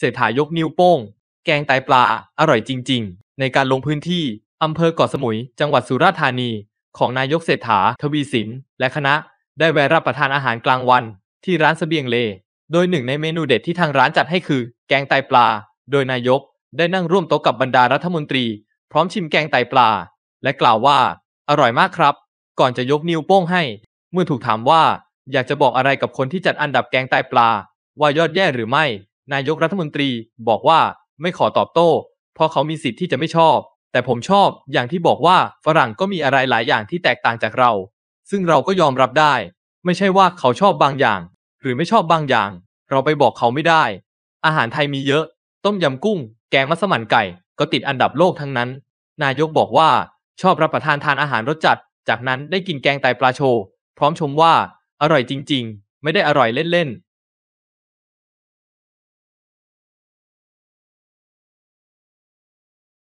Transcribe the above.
เศรษฐายกนิ้วโป้ง แกงไตปลา อร่อยจริงๆ ในการลงพื้นที่ อำเภอเกาะสมุย จังหวัดสุราษฎร์ธานี ของนายกเศรษฐาทวีสิน และคณะได้แวะรับประทานอาหารกลางวันที่ร้านสเสบียงเล โดยหนึ่งในเมนูเด็ดที่ทางร้านจัดให้คือ แกงไตปลา โดยนายกได้นั่งร่วมโต๊ะกับบรรดารัฐมนตรีพร้อมชิมแกงไตปลาและกล่าวว่า อร่อยมากครับ ก่อนจะยกนิ้วโป้งให้ เมื่อถูกถามว่า อยากจะบอกอะไรกับคนที่จัดอันดับแกงไตปลา ว่ายอดแย่หรือไม่นายกรัฐมนตรีบอกว่าไม่ขอตอบโต้ เพราะเขามีสิทธิ์ที่จะไม่ชอบ แต่ผมชอบอย่างที่บอกว่าฝรั่งก็มีอะไรหลายอย่างที่แตกต่างจากเรา ซึ่งเราก็ยอมรับได้ ไม่ใช่ว่าเขาชอบบางอย่าง หรือไม่ชอบบางอย่าง เราไปบอกเขาไม่ได้ อาหารไทยมีเยอะ ต้มยำกุ้ง แกงมัสมั่นไก่ ก็ติดอันดับโลกทั้งนั้น นายกบอกว่าชอบรับประทานทานอาหารรสจัด จากนั้นได้กินแกงไตปลาโชพร้อมชมว่า อร่อยจริงๆ ไม่ได้อร่อยเล่นๆ